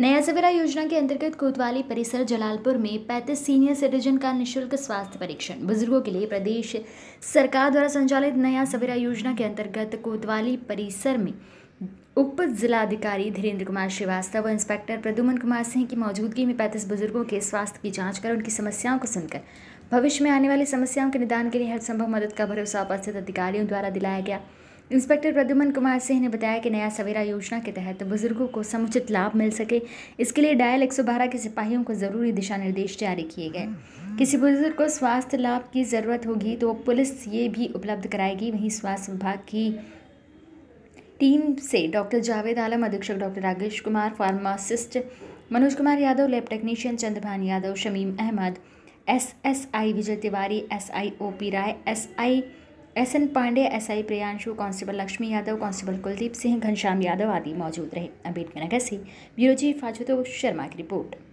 नया सवेरा योजना के अंतर्गत कोतवाली परिसर जलालपुर में 35 सीनियर सिटीजन का निशुल्क स्वास्थ्य परीक्षण बुजुर्गों के लिए प्रदेश सरकार द्वारा संचालित नया सवेरा योजना के अंतर्गत कोतवाली परिसर में उप जिलाधिकारी धीरेन्द्र कुमार श्रीवास्तव और इंस्पेक्टर प्रदुमन कुमार सिंह की मौजूदगी में पैंतीस बुजुर्गों के स्वास्थ्य की जांच कर उनकी समस्याओं को सुनकर भविष्य में आने वाली समस्याओं के निदान के लिए हर संभव मदद का भरोसा उपस्थित अधिकारियों द्वारा दिलाया गया इंस्पेक्टर प्रद्युमन कुमार सिंह ने बताया कि नया सवेरा योजना के तहत बुजुर्गों को समुचित लाभ मिल सके इसके लिए डायल 112 के सिपाहियों को ज़रूरी दिशा निर्देश जारी किए गए किसी बुजुर्ग को स्वास्थ्य लाभ की ज़रूरत होगी तो पुलिस ये भी उपलब्ध कराएगी वहीं स्वास्थ्य विभाग की टीम से डॉक्टर जावेद आलम अधीक्षक doctor Rakesh Kumar pharmacist Manoj Kumar Yadav lab technician Chandrabhan Yadav Shamim Ahmed S S I Vijay Tiwari S I O P Rai S I S N Pandey S I Priyanshu constable Lakshmi Yadav constable Kuldeep Singh Ghanshyam Yadav आदि मौजूद रहे अम्बेडकर नगर से ब्यूरो चीफ फाजूतो शर्मा की रिपोर्ट